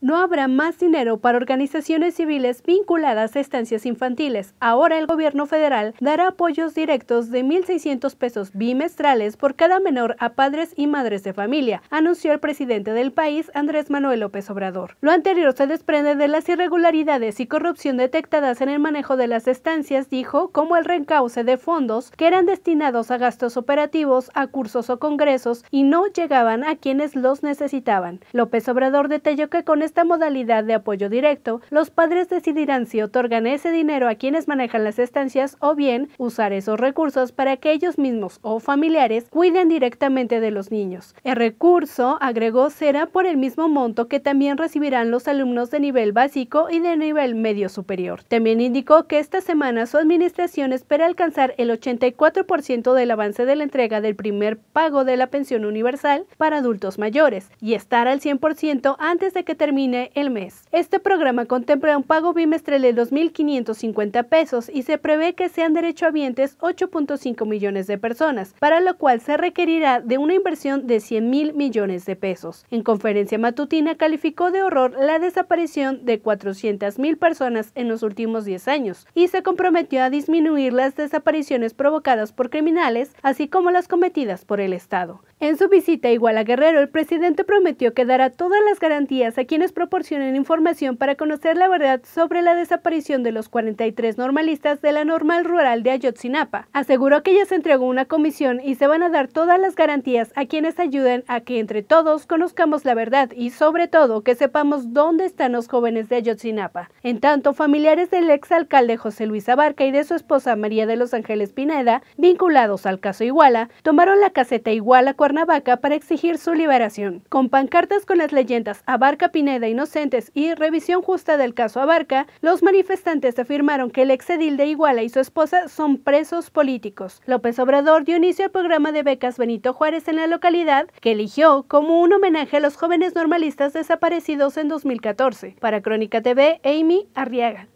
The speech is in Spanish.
No habrá más dinero para organizaciones civiles vinculadas a estancias infantiles. Ahora el gobierno federal dará apoyos directos de 1.600 pesos bimestrales por cada menor a padres y madres de familia, anunció el presidente del país, Andrés Manuel López Obrador. Lo anterior se desprende de las irregularidades y corrupción detectadas en el manejo de las estancias, dijo, como el reencauce de fondos que eran destinados a gastos operativos, a cursos o congresos y no llegaban a quienes los necesitaban. López Obrador detalló que con esta modalidad de apoyo directo, los padres decidirán si otorgan ese dinero a quienes manejan las estancias o bien usar esos recursos para que ellos mismos o familiares cuiden directamente de los niños. El recurso, agregó, será por el mismo monto que también recibirán los alumnos de nivel básico y de nivel medio superior. También indicó que esta semana su administración espera alcanzar el 84% del avance de la entrega del primer pago de la pensión universal para adultos mayores y estar al 100% antes de que termine el mes. Este programa contempla un pago bimestral de 2.550 pesos y se prevé que sean derechohabientes 8.5 millones de personas, para lo cual se requerirá de una inversión de 100 mil millones de pesos. En conferencia matutina calificó de horror la desaparición de 400.000 personas en los últimos 10 años y se comprometió a disminuir las desapariciones provocadas por criminales, así como las cometidas por el Estado. En su visita a Iguala Guerrero, el presidente prometió que dará todas las garantías a quienes proporcionen información para conocer la verdad sobre la desaparición de los 43 normalistas de la normal rural de Ayotzinapa. Aseguró que ya se entregó una comisión y se van a dar todas las garantías a quienes ayuden a que entre todos conozcamos la verdad y sobre todo que sepamos dónde están los jóvenes de Ayotzinapa. En tanto, familiares del exalcalde José Luis Abarca y de su esposa María de los Ángeles Pineda, vinculados al caso Iguala, tomaron la caseta Iguala Cuernavaca para exigir su liberación. Con pancartas con las leyendas Abarca Pineda de Inocentes y revisión justa del caso Abarca, los manifestantes afirmaron que el exedil de Iguala y su esposa son presos políticos. López Obrador dio inicio al programa de becas Benito Juárez en la localidad, que eligió como un homenaje a los jóvenes normalistas desaparecidos en 2014. Para Crónica TV, Amy Arriaga.